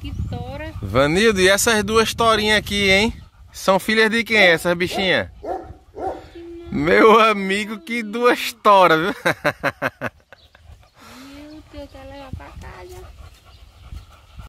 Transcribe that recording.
Que tora. Vanildo, e essas duas torinhas aqui, hein? São filhas de quem essas bichinhas? Meu amigo, que duas toras, viu? Meu Deus, quer levar pra casa.